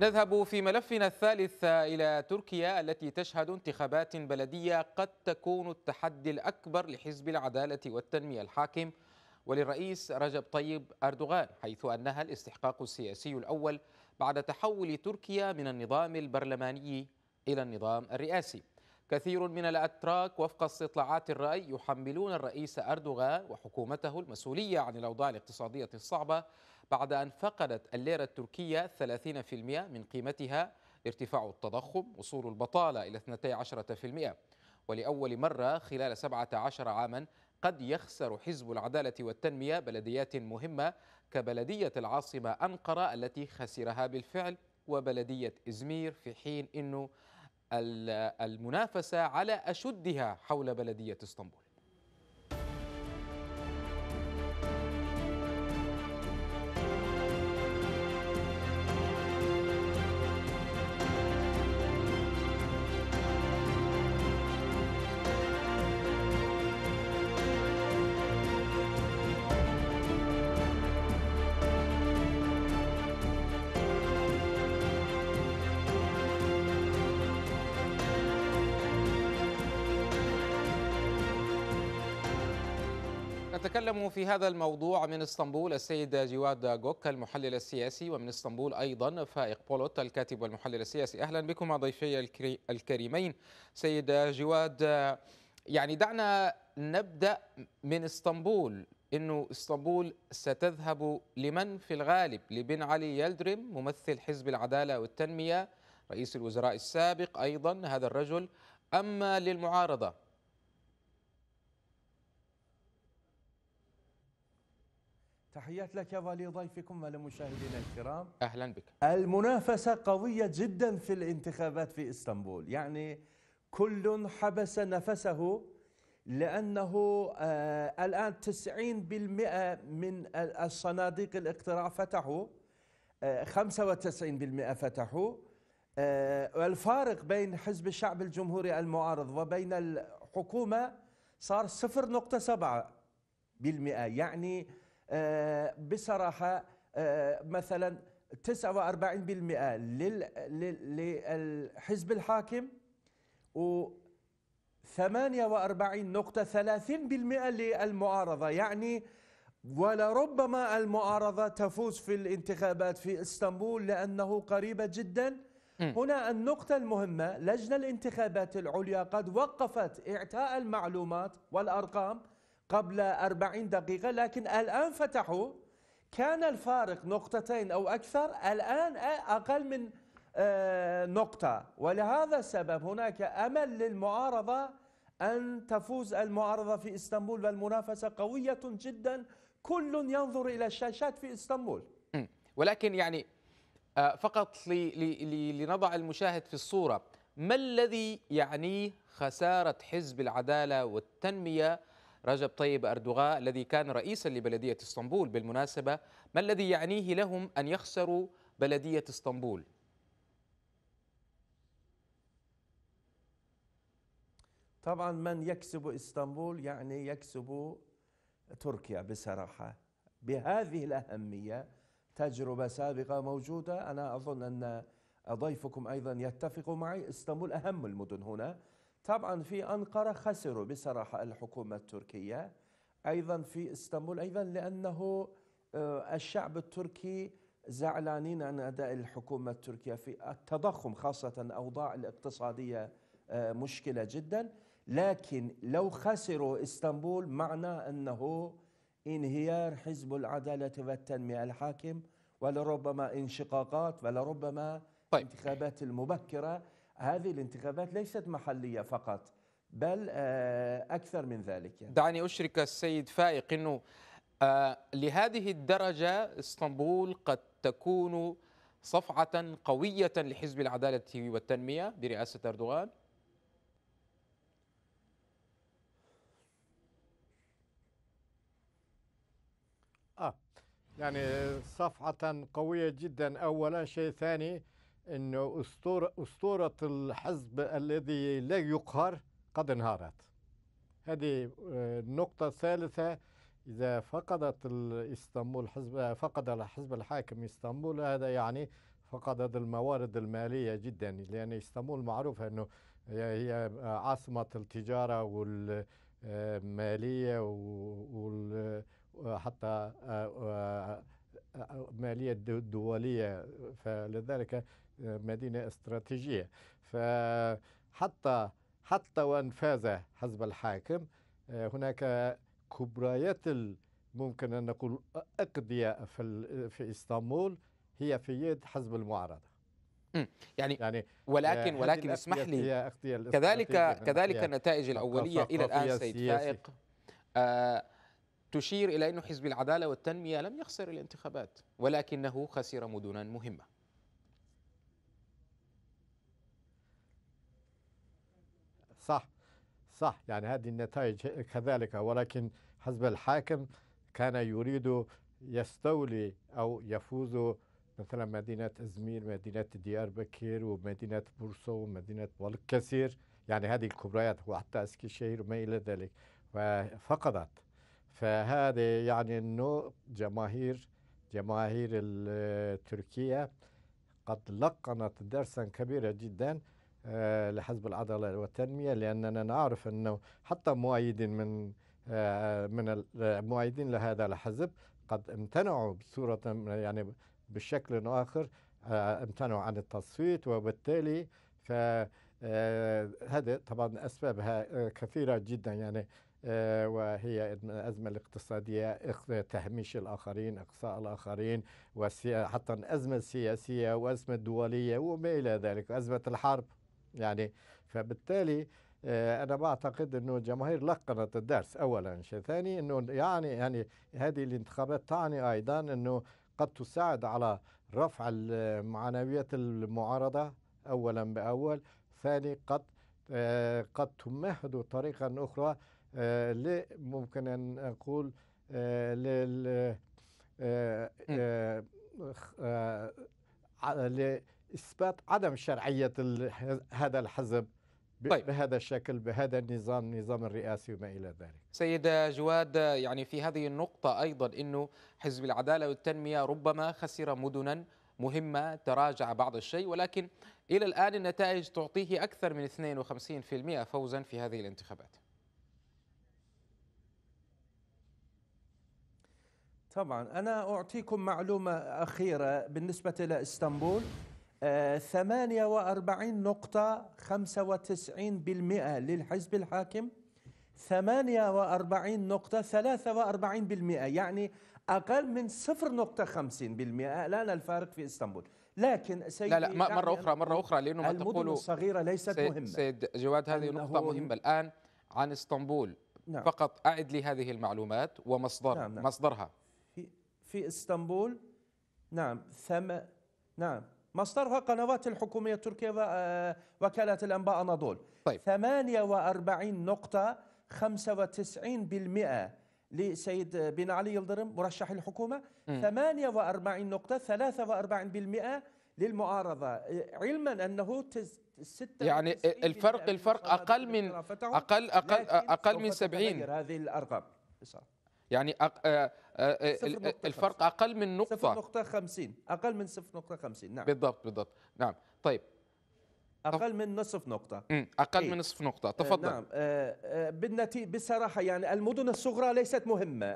نذهب في ملفنا الثالث إلى تركيا التي تشهد انتخابات بلدية قد تكون التحدي الأكبر لحزب العدالة والتنمية الحاكم وللرئيس رجب طيب أردوغان حيث أنها الاستحقاق السياسي الأول بعد تحول تركيا من النظام البرلماني إلى النظام الرئاسي كثير من الأتراك وفق استطلاعات الرأي يحملون الرئيس أردوغان وحكومته المسؤولية عن الأوضاع الاقتصادية الصعبة بعد أن فقدت الليرة التركية 30% من قيمتها ارتفاع التضخم وصول البطالة إلى 12% ولأول مرة خلال 17 عاما قد يخسر حزب العدالة والتنمية بلديات مهمة كبلدية العاصمة أنقرة التي خسرها بالفعل وبلدية إزمير في حين أنه المنافسة على أشدها حول بلدية اسطنبول يتكلم في هذا الموضوع من اسطنبول السيد جواد جوك المحلل السياسي ومن اسطنبول ايضا فائق بولوت الكاتب والمحلل السياسي اهلا بكم ضيفي الكريمين سيد جواد يعني دعنا نبدا من اسطنبول انه اسطنبول ستذهب لمن في الغالب لبن علي يلدرم ممثل حزب العداله والتنميه رئيس الوزراء السابق ايضا هذا الرجل اما للمعارضه تحيات لك ولضيفكم ولمشاهدينا الكرام اهلا بك المنافسه قويه جدا في الانتخابات في اسطنبول يعني كل حبس نفسه لانه آه، الان 90% من الصناديق الاقتراع فتحوا 95% آه، فتحوا والفارق آه، الفارق بين حزب الشعب الجمهوري المعارض وبين الحكومه صار 0.7% يعني آه، بصراحة آه، مثلا 49% للحزب الحاكم و 48 نقطة 30% للمعارضة يعني ولربما المعارضة تفوز في الانتخابات في اسطنبول لأنه قريبة جدا هنا النقطة المهمة لجنة الانتخابات العليا قد وقفت إعطاء المعلومات والأرقام قبل أربعين دقيقة لكن الآن فتحوا كان الفارق نقطتين أو أكثر الآن أقل من آه، نقطة ولهذا السبب هناك أمل للمعارضة أن تفوز المعارضة في إسطنبول والمنافسة قوية جدا كل ينظر إلى الشاشات في إسطنبول ولكن يعني آه، فقط لنضع المشاهد في الصورة ما الذي يعنيه خسارة حزب العدالة والتنمية رجب طيب أردوغان الذي كان رئيسا لبلدية اسطنبول بالمناسبة ما الذي يعنيه لهم أن يخسروا بلدية اسطنبول طبعا من يكسب اسطنبول يعني يكسب تركيا بصراحة بهذه الأهمية تجربة سابقة موجودة أنا أظن أن ضيفكم أيضا يتفق معي اسطنبول أهم المدن هنا طبعا في أنقرة خسروا بصراحة الحكومة التركية أيضا في إسطنبول أيضا لأنه آه، الشعب التركي زعلانين عن أداء الحكومة التركية في التضخم خاصة الأوضاع الاقتصادية آه، مشكلة جدا لكن لو خسروا إسطنبول معنى أنه انهيار حزب العدالة والتنمية الحاكم ولربما انشقاقات ولربما طيب. انتخابات المبكرة هذه الانتخابات ليست محلية فقط بل آه، أكثر من ذلك يعني. دعني أشرك السيد فائق أنه آه، لهذه الدرجة اسطنبول قد تكون صفعة قوية لحزب العدالة والتنمية برئاسة أردوغان آه يعني صفعة قوية جدا أولا شيء ثاني أنه أسطورة, أسطورة الحزب الذي لا يقهر قد انهارت هذه آه، النقطة الثالثة إذا فقدت اسطنبول حزب فقد الحزب الحاكم اسطنبول هذا يعني فقدت الموارد المالية جدا لأن اسطنبول معروفة أنه هي عاصمة التجارة والمالية وحتى مالية آه، آه، دولية فلذلك مدينة استراتيجية فحتى حتى وان فاز حزب الحاكم آه، هناك كبريات ممكن أن نقول أقضية في, في إسطنبول هي في يد حزب المعارضة يعني, يعني ولكن آه، ولكن اسمح لي كذلك كذلك النتائج الاوليه الى الان سيد فائق آه، تشير الى انه حزب العداله والتنميه لم يخسر الانتخابات ولكنه خسر مدنا مهمه صح صح يعني هذه النتائج كذلك ولكن حزب الحاكم كان يريد يستولي أو يفوز مثلا مدينة إزمير مدينة ديار بكير ومدينة بورصة ومدينة بلقكسير يعني هذه الكبريات وحتى اسكشير وما إلى ذلك ففقدت فهذا يعني أنه جماهير جماهير تركيا قد لقنت درسا كبيرا جدا آه، لحزب العداله والتنميه لاننا نعرف انه حتى مؤيدين من آه، من المؤيدين آه، لهذا الحزب قد امتنعوا بصوره يعني بشكل اخر امتنعوا عن التصويت وبالتالي ف هذا طبعا اسبابها كثيره جدا يعني وهي الأزمة الاقتصادية تهميش الآخرين إقصاء الآخرين وحتى الأزمة السياسية وأزمة الدولية وما إلى ذلك أزمة الحرب يعني فبالتالي آه، انا بعتقد انه الجماهير لقنت الدرس اولا شيء ثاني انه يعني يعني هذه الانتخابات تعني ايضا انه قد تساعد على رفع معنويات المعارضه اولا باول ثاني قد آه، قد تمهد طريقا اخرى آه ممكن ان اقول آه، لل اثبات عدم شرعيه هذا الحزب طيب. بهذا الشكل بهذا النظام النظام الرئاسي وما الى ذلك سيد جواد يعني في هذه النقطه ايضا انه حزب العداله والتنميه ربما خسر مدنا مهمه تراجع بعض الشيء ولكن الى الان النتائج تعطيه اكثر من 52% فوزا في هذه الانتخابات طبعا انا اعطيكم معلومه اخيره بالنسبه لاسطنبول 48 نقطة 95% للحزب الحاكم 48 نقطة 43% يعني أقل من 0.50% الآن الفارق في إسطنبول لكن سيد لا لا يعني مرة أخرى مرة أخرى لأنه ما تقوله الصغيرة ليست سيد مهمة سيد جواد هذه نقطة مهمة الآن عن إسطنبول نعم فقط أعد لي هذه المعلومات ومصدر نعم نعم مصدرها في في إسطنبول نعم ثم نعم مصدرها قنوات الحكومية التركية آه، وكالة الأنباء أناضول طيب. 48 نقطة 95% لسيد بن علي يلدرم مرشح الحكومة م. 48 نقطة 43% للمعارضة علما أنه ستة يعني الفرق الفرق أقل من أقل أقل أقل من 70 هذه الأرقام يعني أق... آ... آه، آ... آه، آه، الفرق اقل من نقطه 0.50 اقل من 0.50 نعم بالضبط بالضبط نعم طيب اقل من نصف نقطه اقل إيه؟ من نصف نقطه تفضل نعم بالنتي بالنتيجه بصراحه يعني المدن الصغرى ليست مهمه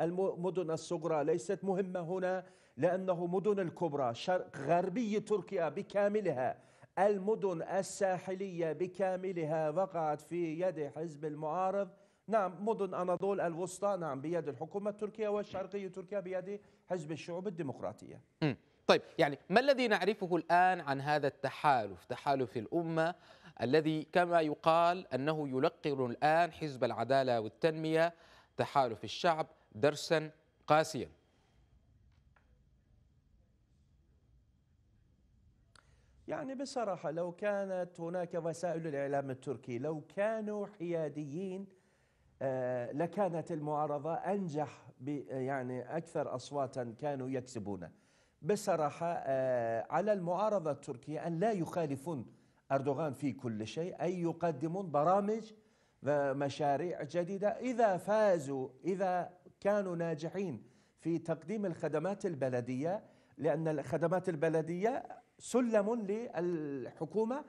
المدن الصغرى ليست مهمه هنا لانه مدن الكبرى شرق غربي تركيا بكاملها المدن الساحليه بكاملها وقعت في يد حزب المعارض نعم مدن أناضول الوسطى نعم بيد الحكومة التركية والشرقية تركيا بيد حزب الشعوب الديمقراطية طيب يعني ما الذي نعرفه الآن عن هذا التحالف تحالف الأمة الذي كما يقال أنه يلقن الآن حزب العدالة والتنمية تحالف الشعب درسا قاسيا يعني بصراحة لو كانت هناك وسائل الإعلام التركي لو كانوا حياديين آه، لكانت المعارضة أنجح يعني أكثر أصواتا كانوا يكسبونه بصراحة آه، على المعارضة التركية أن لا يخالفون أردوغان في كل شيء أي يقدمون برامج ومشاريع جديدة إذا فازوا إذا كانوا ناجحين في تقديم الخدمات البلدية لأن الخدمات البلدية سلم للحكومة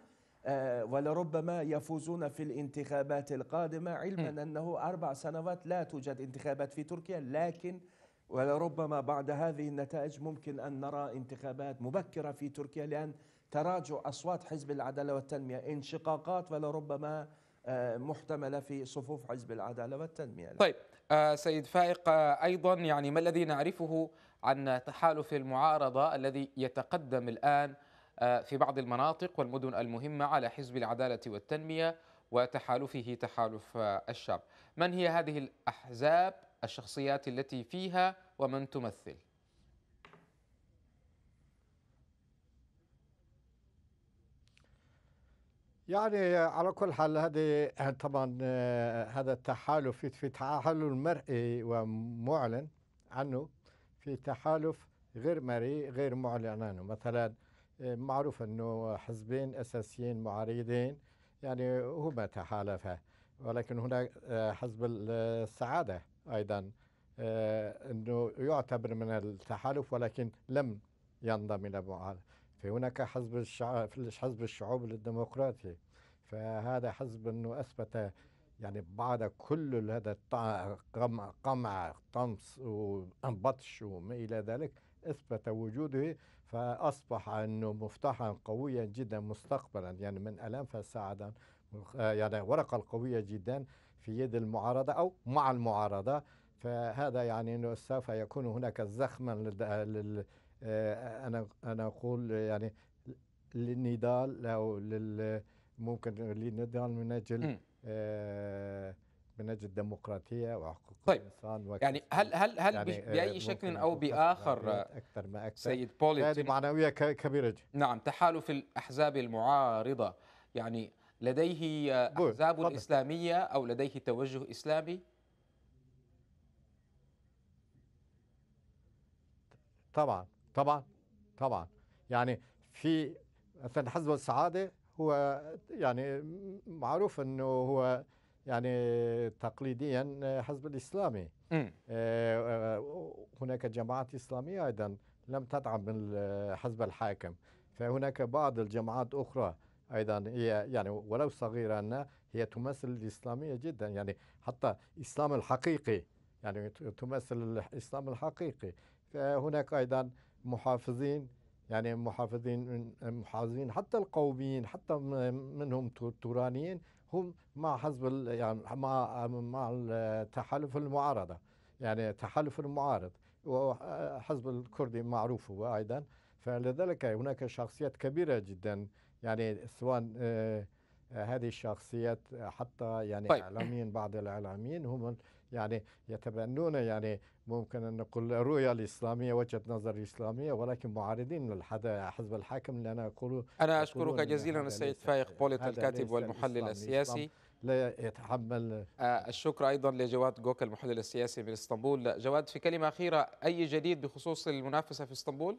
آه، ولربما يفوزون في الانتخابات القادمة علما أنه أربع سنوات لا توجد انتخابات في تركيا لكن ولربما بعد هذه النتائج ممكن أن نرى انتخابات مبكرة في تركيا لأن تراجع أصوات حزب العدالة والتنمية انشقاقات ولربما آه، محتملة في صفوف حزب العدالة والتنمية طيب آه، سيد فائق أيضا يعني ما الذي نعرفه عن تحالف المعارضة الذي يتقدم الآن في بعض المناطق والمدن المهمة على حزب العدالة والتنمية وتحالفه تحالف الشعب من هي هذه الأحزاب الشخصيات التي فيها ومن تمثل يعني على كل حال هذه طبعا هذا التحالف في تحالف مرئي ومعلن عنه في تحالف غير مرئي غير معلن عنه مثلا معروف أنه حزبين أساسيين معارضين يعني هما تحالفا ولكن هناك آه، حزب السعادة أيضا آه، أنه يعتبر من التحالف ولكن لم ينضم إلى معارضة هناك حزب الشعب حزب الشعوب الديمقراطي فهذا حزب أنه أثبت يعني بعد كل هذا قمع طمس وبطش وما إلى ذلك اثبت وجوده فاصبح انه مفتاحا قويا جدا مستقبلا يعني من الان فساعدا يعني ورقه قويه جدا في يد المعارضه او مع المعارضه فهذا يعني انه سوف يكون هناك زخما لل آه، انا انا اقول يعني للنضال او لل ممكن للنضال من اجل آه من اجل الديمقراطيه وحقوق طيب الانسان وكسر. يعني هل هل هل يعني باي آه، شكل او باخر آه، اكثر ما اكثر سيد بوليت هذه معنويه كبيره جدا نعم تحالف الاحزاب المعارضه يعني لديه آه، احزاب اسلاميه او لديه توجه اسلامي طبعا طبعا طبعا يعني في مثلا حزب السعاده هو يعني معروف انه هو يعني تقليديا حزب الإسلامي آه، هناك جماعات إسلامية أيضا لم تدعم الحزب الحاكم فهناك بعض الجماعات أخرى ايضا هي يعني ولو صغيره أنها هي تمثل الاسلاميه جدا يعني حتى الاسلام الحقيقي يعني تمثل الاسلام الحقيقي فهناك ايضا محافظين يعني محافظين محافظين حتى القوميين حتى منهم تورانيين هم مع حزب يعني مع مع تحالف المعارضه يعني تحالف المعارض وحزب الكردي معروف هو ايضا فلذلك هناك شخصيات كبيره جدا يعني سواء آه، هذه الشخصيات حتى يعني طيب. اعلاميين بعض الاعلاميين هم يعني يتبنون يعني ممكن أن نقول رؤيه الإسلامية وجهة نظر إسلامية ولكن معارضين للحزب الحاكم لأن اقول أنا أشكرك جزيلا السيد فايق بوليت الكاتب والمحلل السياسي لا يتحمل آه، الشكر أيضا لجواد جوك المحلل السياسي من اسطنبول جواد في كلمة أخيرة أي جديد بخصوص المنافسة في اسطنبول؟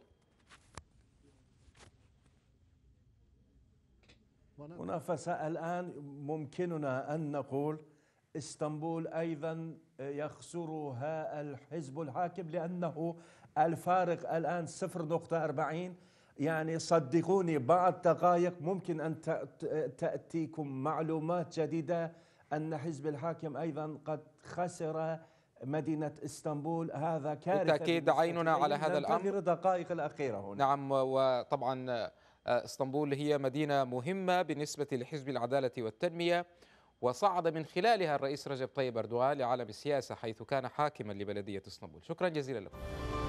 منافسة الآن ممكننا أن نقول اسطنبول ايضا آه، يخسرها الحزب الحاكم لانه الفارق الان 0.40 يعني صدقوني بعد دقائق ممكن ان تاتيكم معلومات جديده ان حزب الحاكم ايضا قد خسر مدينة اسطنبول هذا كارثة بالتأكيد عيننا على هذا الأمر دقائق الأخيرة هنا نعم وطبعا آه، اسطنبول هي مدينة مهمة بالنسبة لحزب العدالة والتنمية وصعد من خلالها الرئيس رجب طيب اردوغان لعالم السياسة حيث كان حاكما لبلدية اسطنبول شكرا جزيلا لكم